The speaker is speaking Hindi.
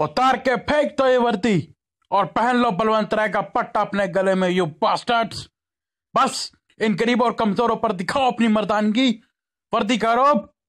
उतार के फेंक तो ये वर्दी और पहन लो बलवंत राय का पट्टा अपने गले में यू बास्टर्ड्स बस इन गरीबों और कमजोरों पर दिखाओ अपनी मर्दानगी वर्दी का आरोप